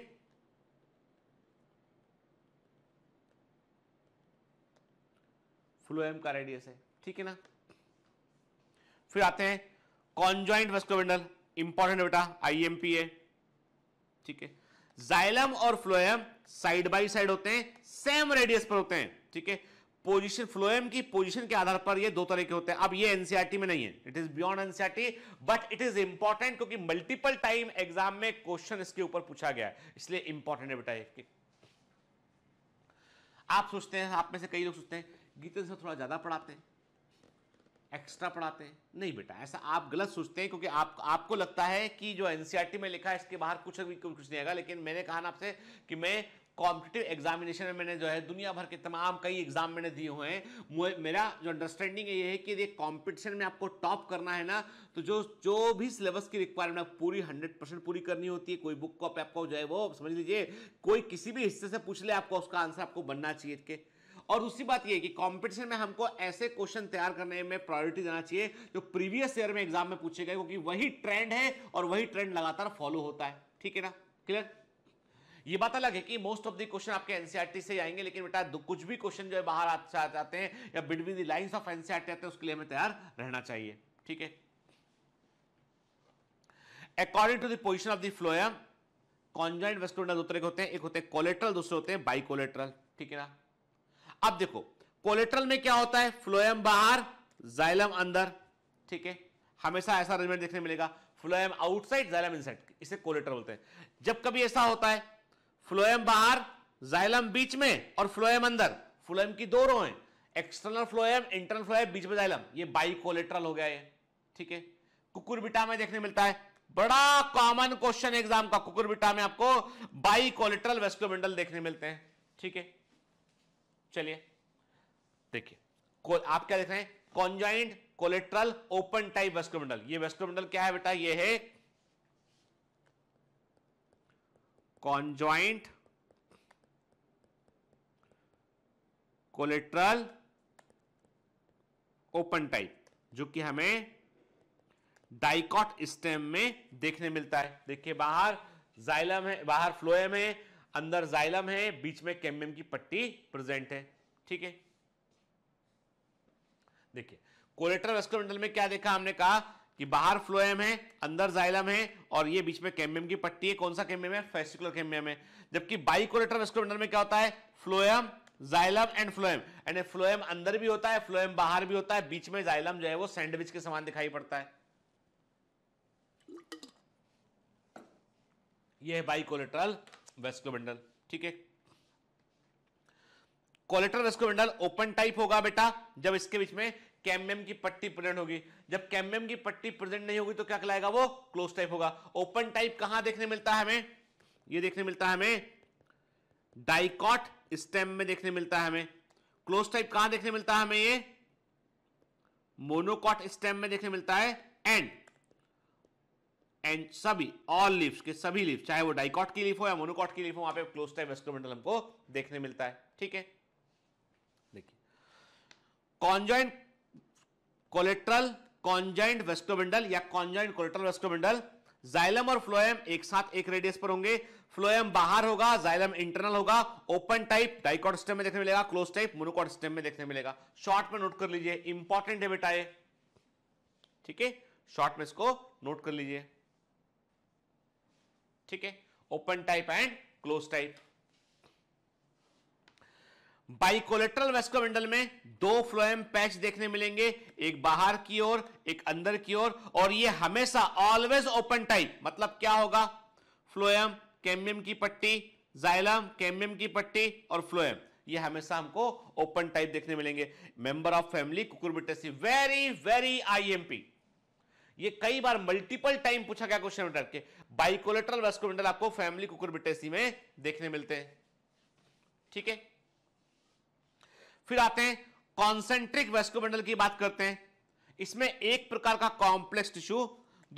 फ्लोएम का रेडियस है ठीक है ना फिर आते हैं कॉन्जॉइंट वेस्कोवेंडल इंपॉर्टेंट बेटा आईएमपीए ठीक है जाइलम और फ्लोएम साइड बाय साइड होते हैं सेम रेडियस पर होते हैं ठीक है पोजीशन फ्लोएम की पोजीशन के आधार पर ये दो तरह के होते हैं अब ये एनसीईआरटी e में नहीं है it is beyond NCERT but it is important क्योंकि मल्टीपल टाइम एग्जाम में क्वेश्चन इसके ऊपर पूछा गया है इसलिए इंपॉर्टेंट है बेटा ये आप सोचते हैं आप में से कई लोग सोचते हैं गीता से थोड़ा ज्यादा पढ़ाते हैं एक्स्ट्रा पढ़ाते हैं नहीं बेटा ऐसा आप गलत सोचते हैं क्योंकि आप आपको लगता है कि जो एनसीईआरटी e में लिखा है इसके बाहर कुछ भी कुछ नहीं आएगा लेकिन मैंने कहा ना आपसे कि मैं कॉम्पिटेटिव एग्जामिनेशन में मैंने जो है दुनिया भर के तमाम कई एग्जाम मैंने दिए हुए हैं मेरा जो अंडरस्टैंडिंग ये है कि यदि कॉम्पिटिशन में आपको टॉप करना है ना तो जो जो भी सिलेबस की रिक्वायरमेंट है पूरी हंड्रेड परसेंट पूरी करनी होती है कोई बुक को आपको जो है वो समझ लीजिए कोई किसी भी हिस्से से पूछ ले आपको उसका आंसर आपको बनना चाहिए और दूसरी बात यह कि कॉम्पिटिशन में हमको ऐसे क्वेश्चन तैयार करने में प्रायोरिटी देना चाहिए जो प्रीवियस ईयर में एग्जाम में पूछे गए क्योंकि वही ट्रेंड है और वही ट्रेंड लगातार फॉलो होता है ठीक है ना क्लियर ये बात अलग है कि मोस्ट ऑफ द क्वेश्चन आपके एनसीआरटी e से आएंगे लेकिन बेटा कुछ भी क्वेश्चन जो है बाहर आ जाते हैं या between the lines of NCERT आते हैं उसके लिए हमें तैयार रहना चाहिए ठीक है according to the position of the phloem conjoint वेस्टोडल के होते हैं एक होते हैं कोलेट्रल दूसरे होते हैं बाइकोलेट्रल ठीक है ना अब देखो कोलेट्रल में क्या होता है फ्लोएम बाहर जाइलम अंदर ठीक है हमेशा ऐसा अरेंजमेंट देखने मिलेगा फ्लोएम आउटसाइड जाइलम इनसाइड इसे कोलेट्रल बोलते हैं जब कभी ऐसा होता है फ्लोएम बाहर जाइलम बीच में और फ्लोएम अंदर फ्लोएम की दो रो है एक्सटर्नल फ्लोएम इंटरनल फ्लोएम बीच में जाइलम ये बाई कोलेट्रल हो गया ये ठीक है कुकुरबिटा में देखने मिलता है बड़ा कॉमन क्वेश्चन एग्जाम का कुकुरबिटा में आपको बाई कोलेट्रल वेस्कुलर देखने मिलते हैं ठीक है चलिए देखिए आप क्या देख रहे हैं conjoint collateral open type vascular bundle ये वेस्क्रोमंडल क्या है बेटा ये है कॉन्जॉइंट कोलेट्रल ओपन टाइप जो कि हमें डाइकॉट स्टेम में देखने मिलता है देखिए बाहर जाइलम है बाहर फ्लोएम है अंदर जाइलम है बीच में कैम्बियम की पट्टी प्रेजेंट है ठीक है देखिए कोलेटर वेस्कोमेंटल में क्या देखा हमने कहा कि बाहर फ्लोएम है अंदर जाइलम है और ये बीच में कैम्बियम की पट्टी है कौन सा कैम्बियम है फेस्टिकुलर कैम्बियम है जबकि बाइकोलेटर वेस्कोमेंटल में क्या होता है phloem xylem and phloem and phloem अंदर भी होता है फ्लोएम बाहर भी होता है बीच में जाइलम जो है वो सैंडविच के समान दिखाई पड़ता है यह है बाइकोलेटरल वेस्कुलर ठीक है कोलेटर वेस्कुलर ओपन टाइप होगा बेटा जब इसके बीच में कैमियम की पट्टी प्रेजेंट होगी जब कैमियम की पट्टी प्रेजेंट नहीं होगी तो क्या कहलाएगा वो क्लोज टाइप होगा ओपन टाइप कहां देखने मिलता है हमें ये देखने मिलता है हमें डाइकॉट स्टेम में देखने मिलता है हमें क्लोज टाइप कहां देखने मिलता है हमें ये मोनोकॉट स्टेम में देखने मिलता है एंड एंड सभी ऑल लिप्स के सभी लिप्स चाहे वो डाइकॉट की लीफ हो या मोनोकॉट की लीफ हो वहां पे क्लोज टाइप एस्क्रोमेंटल हमको देखने मिलता है ठीक है देखिए कॉन्जॉइंट कोलेट्रल कॉन्जॉइंट वेस्क्रोमेंडल या कॉन्जॉइंट कोलेट्रल वेस्क्रोमेंडल जाइलम और फ्लोएम एक साथ एक रेडियस पर होंगे फ्लोएम बाहर होगा जाइलम इंटरनल होगा ओपन टाइप डाइकॉट स्टेम में देखने मिलेगा क्लोज टाइप मोनोकॉट स्टेम में देखने मिलेगा शॉर्ट में नोट कर लीजिए इंपॉर्टेंट है बेटा ये ठीक है शॉर्ट में इसको नोट कर लीजिए ठीक है open type and close type bicollateral vascular bundle में दो फ्लोएम पैच देखने मिलेंगे एक बाहर की ओर एक अंदर की ओर और, और ये हमेशा ऑलवेज ओपन टाइप मतलब क्या होगा फ्लोएम कैम्बियम की पट्टी जाइलम कैम्बियम की पट्टी और फ्लोएम ये हमेशा हमको ओपन टाइप देखने मिलेंगे member of family Cucurbitaceae very very IMP ये कई बार मल्टीपल टाइम पूछा गया क्वेश्चन मीटर के बाइकोलेट्रल वेस्कुमेंटल आपको फैमिली कुकुरबिटेसी में देखने मिलते हैं ठीक है फिर आते हैं कॉन्सेंट्रिक वेस्कुमेंटल की बात करते हैं इसमें एक प्रकार का कॉम्प्लेक्स टिश्यू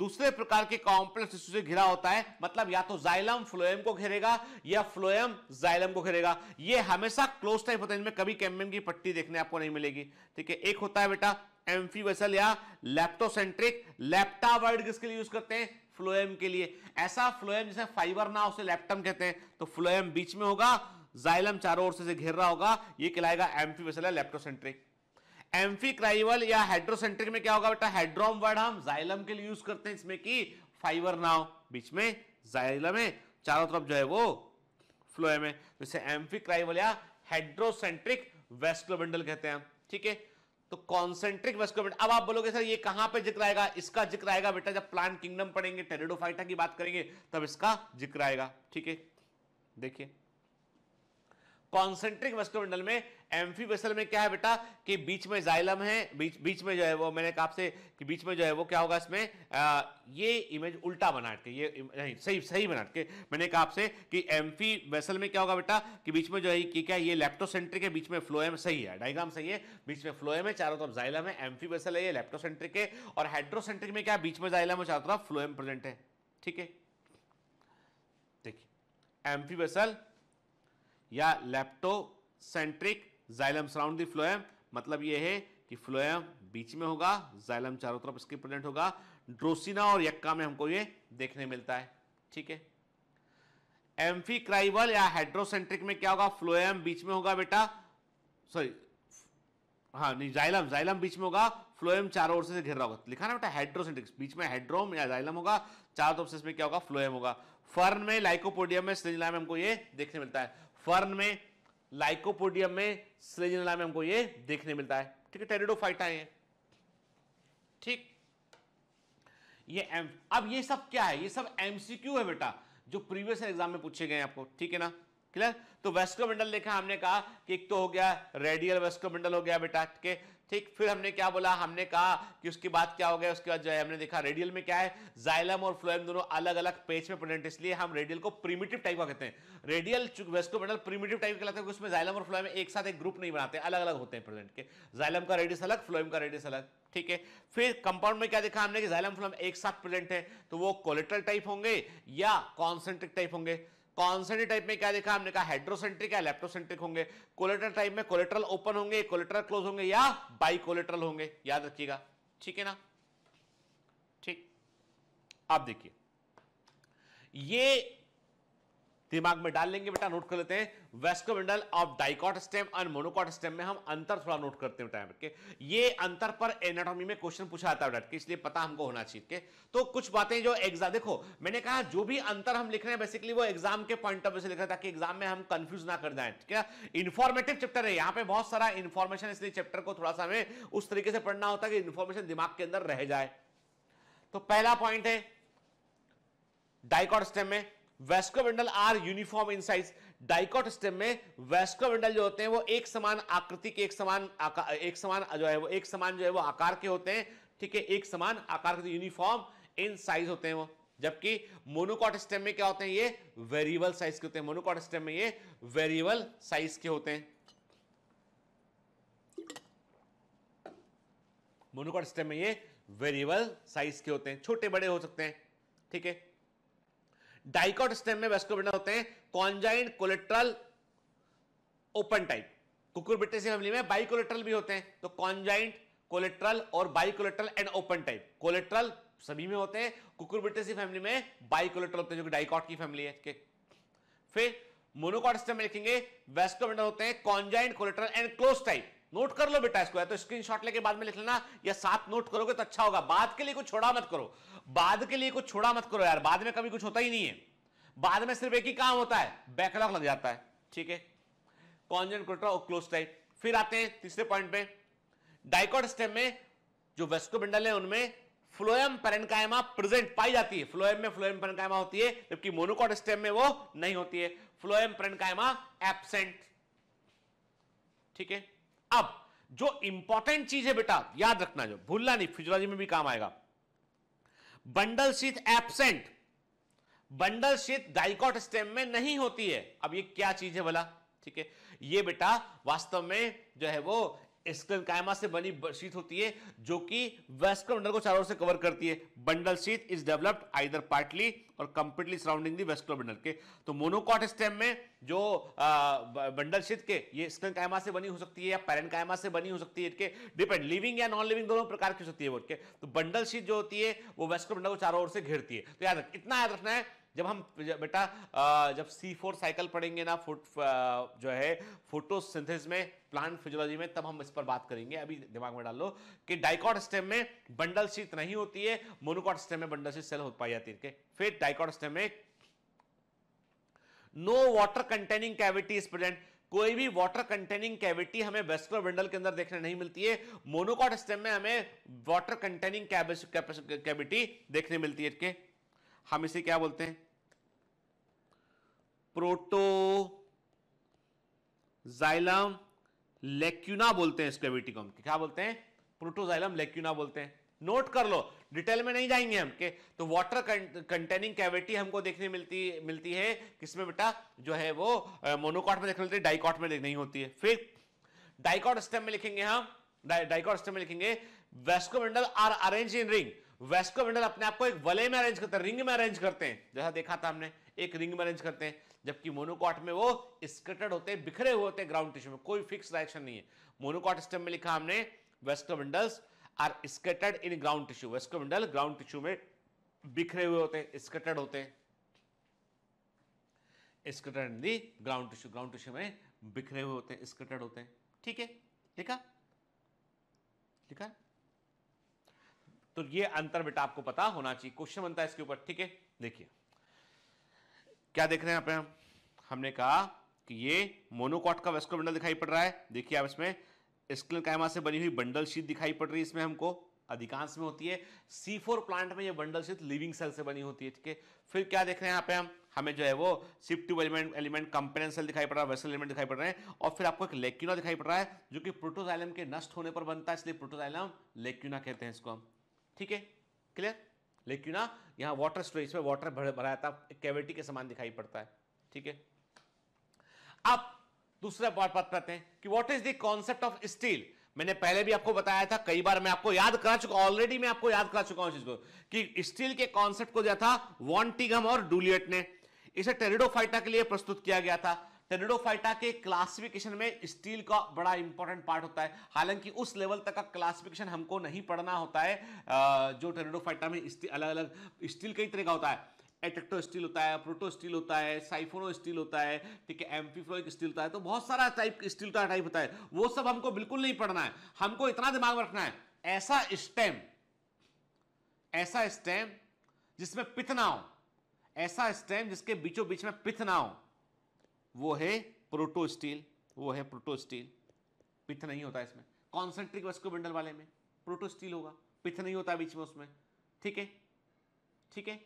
दूसरे प्रकार के कॉम्प्लेक्स टिश्यू से घिरा होता है मतलब या तो जाइलम फ्लोएम को घेरेगा या फ्लोएम जाइलम को घेरेगा ये हमेशा क्लोज टाइप होता है इनमें कभी कैम्बियम की पट्टी देखने आपको नहीं मिलेगी ठीक है एक होता है बेटा एम्फी वेसल या लैप्टोसेंट्रिक लैप्टा वर्ड किसके लिए यूज करते हैं फ्लोएम के लिए ऐसा फ्लोएम जैसे फाइबर ना उसे लैप्टम कहते हैं तो फ्लोएम बीच में होगा जाइलम चारों ओर से घिर रहा होगा ये कहलाएगा एम्फी वेसल या लैप्टोसेंट्रिक क्राइवल या हाइड्रोसेंट्रिक में क्या होगा बेटा हाइड्रोम वर्ड हम जाइलम के लिए यूज करते हैं इसमें कि फाइबर ना हो बीच में जाइलम है चारों तरफ जो है वो फ्लोएम है तो एम्फी क्राइवल या हाइड्रोसेंट्रिक वेस्कुलर बंडल कहते हैं ठीक है तो कॉन्सेंट्रिक वेस्कुलर अब आप बोलोगे सर ये कहां पे जिक्र आएगा इसका जिक्र आएगा बेटा जब प्लांट किंगडम पढ़ेंगे टेरिडोफाइटा की बात करेंगे तब इसका जिक्र आएगा ठीक है देखिए कॉन्सेंट्रिक वेस्कुलर में एम्फी वेसल में क्या है बेटा कि बीच में जाइलम है बीच बीच में जो है वो मैंने कहा आपसे कि बीच में जो है वो क्या होगा इसमें आ, ये इमेज उल्टा बना के ये नहीं सही सही बना के मैंने कहा आपसे कि एम्फी वेसल में क्या होगा बेटा कि बीच में जो है कि क्या ये लेप्टोसेंट्रिक है बीच में फ्लोएम सही है डायग्राम सही है बीच में फ्लोएम है चारों तरफ जाइलम है एम्फी वेसल है ये लेप्टोसेंट्रिक है और हाइड्रोसेंट्रिक में क्या बीच में जाइलम है चारों तरफ फ्लोएम प्रेजेंट है ठीक है देखिए एम्फी वेसल या leptocentric xylem surround the phloem मतलब ये है कि फ्लोएम बीच में होगा जाइलम चारों तरफ इसके प्रेजेंट होगा ड्रोसिना और यक्का में हमको ये देखने मिलता है ठीक है एम्फीक्राइवल या हाइड्रोसेंट्रिक में क्या होगा फ्लोएम बीच में होगा बेटा सॉरी हाँ नहीं जाइलम जाइलम बीच में होगा फ्लोएम चारों ओर से घिर रहा होगा लिखा ना बेटा हाइड्रोसेंट्रिक बीच में हाइड्रोम या जाइलम होगा चारों तरफ से इसमें क्या होगा फ्लोएम होगा फर्न में लाइकोपोडियम में स्नेजला में हमको ये देखने मिलता है फर्न में लाइकोपोडियम में स्लेजनला में हमको ये देखने मिलता है ठीक है टेरिडोफाइटा है ठीक ये एम अब ये सब क्या है ये सब एमसीक्यू है बेटा जो प्रीवियस एग्जाम में पूछे गए हैं आपको ठीक है ना क्लियर तो वेस्कोमेंडल देखा हमने कहा कि एक तो हो गया रेडियल वेस्कोमेंडल हो गया बेटा ठीक है ठीक फिर हमने क्या बोला हमने कहा कि उसके बाद क्या हो गया उसके बाद जो है हमने देखा रेडियल में क्या है जाइलम और फ्लोएम दोनों अलग अलग पेज में प्रेजेंट इसलिए हम रेडियल को प्रीमिटिव टाइप का कहते हैं radial vascular bundle primitive type का लगता है उसमें जाइलम और फ्लोएम एक साथ एक ग्रुप नहीं बनाते अलग अलग होते हैं प्रेजेंट के जाइलम का रेडियस अलग फ्लोएम का रेडियस अलग ठीक है फिर कंपाउंड में क्या देखा हमने कि जाइलम फ्लोएम एक साथ प्रेजेंट है तो वो कोलेट्रल टाइप होंगे या कॉन्सेंट्रिक टाइप होंगे कॉन्सनेंट टाइप में क्या देखा हमने कहा हाइड्रोसेंट्रिक या लेप्टोसेंट्रिक होंगे कोलेट्रल टाइप में कोलेट्रल ओपन होंगे कोलेट्रल क्लोज होंगे या बाई कोलेट्रल होंगे याद रखिएगा ठीक है ना ठीक आप देखिए ये दिमाग में डाल लेंगे बेटा नोट कर लेते हैं bundle of dicot stem and monocot stem में हम अंतर थोड़ा नोट करते हैं बेटा ये अंतर पर एनाटॉमी में क्वेश्चन पूछा जाता है इसलिए पता हमको होना चाहिए के तो कुछ बातें जो एग्जाम देखो मैंने कहा जो भी अंतर हम लिख रहे हैं बेसिकली वो एग्जाम के पॉइंट ऑफ व्यू से लिख रहे हैं ताकि एग्जाम में हम कंफ्यूज ना कर जाए ठीक है इन्फॉर्मेटिव चैप्टर है यहाँ पे बहुत सारा इन्फॉर्मेशन इसलिए चैप्टर को थोड़ा सा हमें उस तरीके से पढ़ना होता है कि इन्फॉर्मेशन दिमाग के अंदर रह जाए तो पहला पॉइंट है डाइकॉट स्टेम में vascular bundle are uniform in size dicot stem में वेस्कोवेंडल जो होते हैं वो एक समान आकृति के एक समान एक समान जो है वो एक समान जो है वो आकार के होते हैं ठीक है एक समान आकार के यूनिफॉर्म इन साइज होते हैं वो जबकि मोनोकॉट स्टेम में क्या होते हैं ये वेरिएबल साइज के होते हैं मोनोकॉट स्टेम में ये वेरिएबल साइज के होते हैं मोनोकॉट स्टेम में ये वेरिएबल साइज के होते हैं छोटे बड़े हो सकते हैं ठीक है डाइकॉट स्टेम में वेस्कोबिटा होते हैं conjoint collateral open type Cucurbitaceae family में बाइकोलेट्रल भी होते हैं तो कॉन्जाइंट कोलेट्रल और bicollateral and open type collateral सभी में होते हैं कुकुरबिटेसी फैमिली में बाइकोलेट्रल होते हैं जो कि डाइकॉट की फैमिली है के फिर मोनोकॉट स्टेम में लिखेंगे वेस्कोबिटा होते हैं conjoint collateral and close type note कर लो बेटा इसको या तो स्क्रीनशॉट लेके बाद में लिख लेना या साथ नोट करोगे तो अच्छा होगा बाद के लिए कुछ छोड़ा मत करो बाद के लिए कुछ छोड़ा मत करो यार बाद में कभी कुछ होता ही नहीं है बाद में सिर्फ एक ही काम होता है बैकलॉग लग जाता है ठीक है कॉन्जेंट क्लोटर और क्लोज टाइप फिर आते हैं तीसरे पॉइंट पे डाइकॉट स्टेम में जो वेस्को बिंडल है उनमें फ्लोएम पेरेनकायमा प्रेजेंट पाई जाती है फ्लोएम में फ्लोएम पेरेनकायमा होती है जबकि मोनोकॉट स्टेम में वो नहीं होती है फ्लोएम पेरेनकायमा एब्सेंट ठीक है अब जो इंपॉर्टेंट चीज है बेटा याद रखना जो भूलना नहीं फिजियोलॉजी में भी काम आएगा bundle sheath absent bundle sheath dicot stem में नहीं होती है अब ये क्या चीज है भला ठीक है ये बेटा वास्तव में जो है वो कायमा से बनी शीट होती है जो कि वेस्कुलर बंडल को चारों से कवर करती है bundle sheath is developed either partly और completely surrounding the vascular bundle के तो मोनोकॉट स्टेम में जो बंडल शीट के ये कायमा से बनी हो सकती है या कायमा से बनी हो सकती है इसके depend living or non living दोनों प्रकार की हो सकती है के तो बंडल शीट जो होती है वो वेस्कुलर बंडल को चारों ओर से घेरती है तो याद रख इतना याद रखना है जब हम बेटा जब सी फोर साइकिल पढ़ेंगे ना फोट जो है फोटोसिंथेसिस में प्लांट फिजियोलॉजी में तब हम इस पर बात करेंगे अभी दिमाग में डाल लो कि डाइकॉट स्टेम में बंडल शीत नहीं होती है मोनोकॉट स्टेम में बंडल शीत सेल हो पाई जाती है फिर डाइकॉट स्टेम में no water containing cavity is present कोई भी वाटर कंटेनिंग कैविटी हमें वेस्कुलर बंडल के अंदर देखने नहीं मिलती है मोनोकॉट स्टेम में हमें वाटर कंटेनिंग कैविटी देखने मिलती है हम इसे क्या बोलते हैं जाइलम लेक्यूना बोलते हैं इस क्लेविटिकम क्या बोलते हैं प्रोटोजाइलम लेक्यूना बोलते हैं नोट कर लो डिटेल में नहीं जाएंगे हम के तो वाटर कंटेनिंग कैविटी हमको देखने मिलती मिलती है किसमें बेटा जो है वो मोनोकॉट में देखने मिलती है डाइकॉट में नहीं होती है फिर डाइकॉट स्टेम में लिखेंगे हम डाइकॉट स्टेम में लिखेंगे vascular bundle are arrange in ring vascular bundle अपने आप को एक वले में अरेंज करते हैं रिंग में अरेंज करते हैं जैसा देखा था हमने एक रिंग में अरेंज करते हैं जबकि मोनोकॉट में वो स्कटर्ड होते हैं बिखरे हुए होते हैं ग्राउंड टिश्यू में कोई फिक्स डायरेक्शन नहीं है मोनोकॉट स्टेम में लिखा हमने vascular bundles are scattered in ground tissue vascular bundle ground tissue में बिखरे हुए होते हैं स्कटर्ड होते हैं scattered in the ground tissue ground tissue में बिखरे हुए होते हैं स्कटर्ड होते हैं ठीक है लिखा लिखा तो ये अंतर बेटा आपको पता होना चाहिए क्वेश्चन बनता है इसके ऊपर ठीक है देखिए क्या देख रहे हैं यहाँ पे हम हमने कहा कि ये मोनोकॉट का वेस्कुलर बंडल दिखाई पड़ रहा है देखिए आप इसमें स्किल कैमा से बनी हुई बंडल शीट दिखाई पड़ रही है इसमें हमको अधिकांश में होती है सी फोर प्लांट में ये बंडल शीट लिविंग सेल से बनी होती है ठीक है फिर क्या देख रहे हैं यहाँ पे हम हमें जो है वो सिफ्ट tube element element companion cell दिखाई पड़ रहा है वेसल एलिमेंट दिखाई पड़ रहे हैं और फिर आपको एक लेक्यूना दिखाई पड़ रहा है जो कि प्रोटोजाइलम के नष्ट होने पर बनता है इसलिए प्रोटोजाइलम लेक्यूना कहते हैं इसको हम ठीक है क्लियर लेकिन ना यहाँ वाटर स्टोरेज में वाटर भर भरा था कैविटी के समान दिखाई पड़ता है ठीक है अब दूसरा बात बात करते हैं कि what is the concept of steel मैंने पहले भी आपको बताया था कई बार मैं आपको याद करा चुका हूं ऑलरेडी मैं आपको याद करा चुका हूं चीज को कि स्टील के कॉन्सेप्ट को दिया था वॉन्टिगम और डूलियट ने इसे टेरिडोफाइटा के लिए प्रस्तुत किया गया था टेरिडोफाइटा के क्लासिफिकेशन में स्टील का बड़ा इंपॉर्टेंट पार्ट होता है हालांकि उस लेवल तक का क्लासिफिकेशन हमको नहीं पढ़ना होता है जो टेरिडोफाइटा में अलग अलग स्टील कई तरह का होता है एटेक्टो स्टील होता है प्रोटो स्टील होता है साइफोनो स्टील होता है ठीक है एम्पीफ्लोइ स्टील होता है तो बहुत सारा टाइप स्टील का टाइप होता है वो सब हमको बिल्कुल नहीं पढ़ना है हमको इतना दिमाग में रखना है ऐसा स्टेम ऐसा स्टेम जिसमें पिथनाओ ना हो ऐसा स्टेम जिसके बीचों बीच में पित ना हो वो है प्रोटो स्टील वो है प्रोटो स्टील पिथ नहीं होता इसमें कॉन्सेंट्रिक वस्को बंडल वाले में प्रोटो स्टील होगा पिथ नहीं होता बीच में उसमें ठीक है ठीक है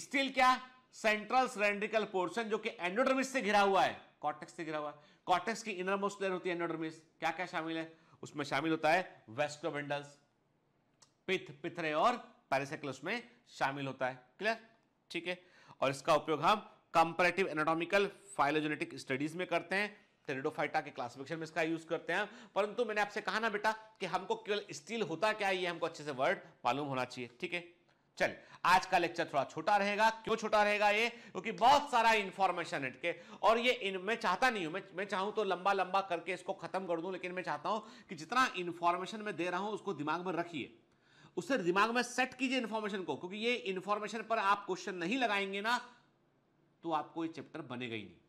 स्टील क्या सेंट्रल सिलेंड्रिकल पोर्शन जो कि एंडोडर्मिस से घिरा हुआ है कॉर्टेक्स से घिरा हुआ है कॉर्टेक्स की इनर मोस्ट लेयर होती है एंडोडर्मिस क्या क्या शामिल है उसमें शामिल होता है वेस्को बंडल्स पिथ पिथरे और पैरासाइकिल उसमें शामिल होता है क्लियर ठीक है और इसका उपयोग हम कंपेरेटिव एनाटॉमिकल फाइलोजेनेटिक स्टडीज में करते हैं टेरिडोफाइटा के क्लासिफिकेशन में इसका यूज करते हैं परंतु मैंने आपसे कहा ना बेटा कि हमको केवल स्टील होता क्या है ये हमको अच्छे से वर्ड मालूम होना चाहिए ठीक है चल आज का लेक्चर थोड़ा छोटा रहेगा क्यों छोटा रहेगा ये क्योंकि बहुत सारा इन्फॉर्मेशन है ठीक है और ये इन, मैं चाहता नहीं हूं मैं मैं चाहूं तो लंबा लंबा करके इसको खत्म कर दूं लेकिन मैं चाहता हूं कि जितना इन्फॉर्मेशन मैं दे रहा हूं उसको दिमाग में रखिए उससे दिमाग में सेट कीजिए इन्फॉर्मेशन को क्योंकि ये इन्फॉर्मेशन पर आप क्वेश्चन नहीं लगाएंगे ना तो आपको ये चैप्टर बनेगा ही नहीं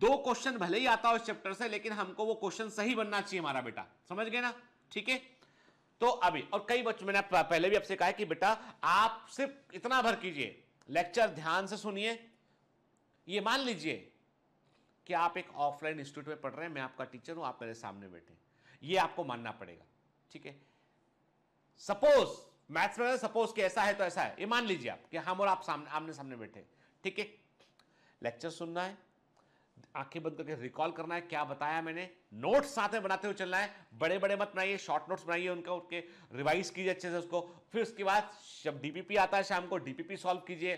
दो क्वेश्चन भले ही आता हो इस चैप्टर से लेकिन हमको वो क्वेश्चन सही बनना चाहिए हमारा बेटा समझ गए ना ठीक है तो अभी और कई बच्चों मैंने पहले भी आपसे कहा कि बेटा आप सिर्फ इतना भर कीजिए लेक्चर ध्यान से सुनिए ये मान लीजिए कि आप एक ऑफलाइन इंस्टीट्यूट में पढ़ रहे हैं मैं आपका टीचर हूं आप मेरे सामने बैठे ये आपको मानना पड़ेगा ठीक है सपोज मैथ्स में सपोज कि ऐसा है तो ऐसा है ये मान लीजिए आप कि हम और आप सामने आमने सामने बैठे ठीक है लेक्चर सुनना है आंखें बंद करके रिकॉल करना है क्या बताया मैंने नोट्स साथ में बनाते हुए चलना है बड़े बड़े मत बनाइए शॉर्ट नोट्स बनाइए उनका उनके रिवाइज कीजिए अच्छे से उसको फिर उसके बाद जब डीपीपी आता है शाम को डीपीपी सॉल्व कीजिए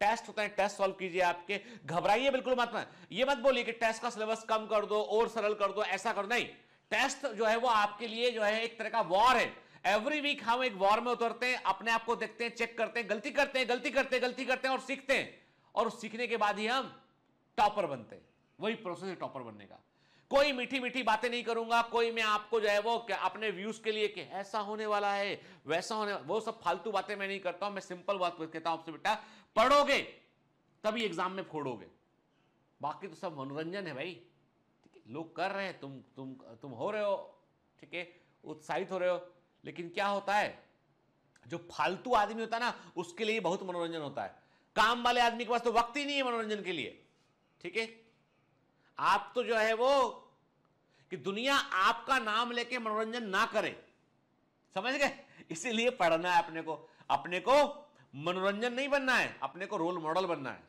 टेस्ट होता है टेस्ट सॉल्व कीजिए आपके घबराइए बिल्कुल मत में ये मत बोलिए कि टेस्ट का सिलेबस कम कर दो और सरल कर दो ऐसा कर नहीं टेस्ट जो है वो आपके लिए जो है एक तरह का वॉर है एवरी वीक हम एक वॉर में उतरते हैं अपने आप को देखते हैं चेक करते हैं गलती करते हैं गलती करते हैं गलती करते हैं और सीखते हैं और सीखने के बाद ही हम टॉपर बनते हैं वही प्रोसेस है टॉपर बनने का कोई मीठी मीठी बातें नहीं करूंगा कोई मैं आपको जो है वो अपने व्यूज के लिए कि ऐसा होने वाला है वैसा होने वो सब फालतू बातें मैं नहीं करता हूं मैं सिंपल बात कहता हूं आपसे बेटा पढ़ोगे तभी एग्जाम में फोड़ोगे बाकी तो सब मनोरंजन है भाई ठीक है लोग कर रहे हैं तुम तुम तुम हो रहे हो ठीक है उत्साहित हो रहे हो लेकिन क्या होता है जो फालतू आदमी होता है ना उसके लिए बहुत मनोरंजन होता है काम वाले आदमी के पास तो वक्त ही नहीं है मनोरंजन के लिए ठीक है आप तो जो है वो कि दुनिया आपका नाम लेके मनोरंजन ना करे समझ गए इसीलिए पढ़ना है अपने को अपने को मनोरंजन नहीं बनना है अपने को रोल मॉडल बनना है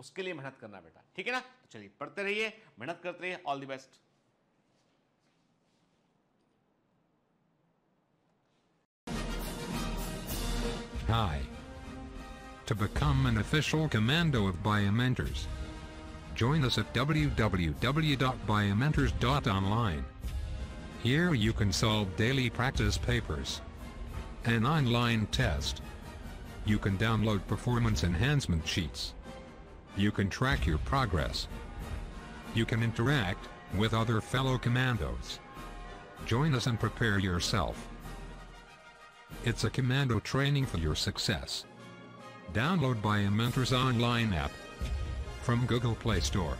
उसके लिए मेहनत करना बेटा ठीक है ना तो चलिए पढ़ते रहिए मेहनत करते रहिए all the best to become an official commando of of mentors Join us at www.biomentors.online. Here you can solve daily practice papers. An online test. You can download performance enhancement sheets. You can track your progress. You can interact with other fellow commandos. Join us and prepare yourself. It's a commando training for your success. Download by a Mentors online app from Google Play Store.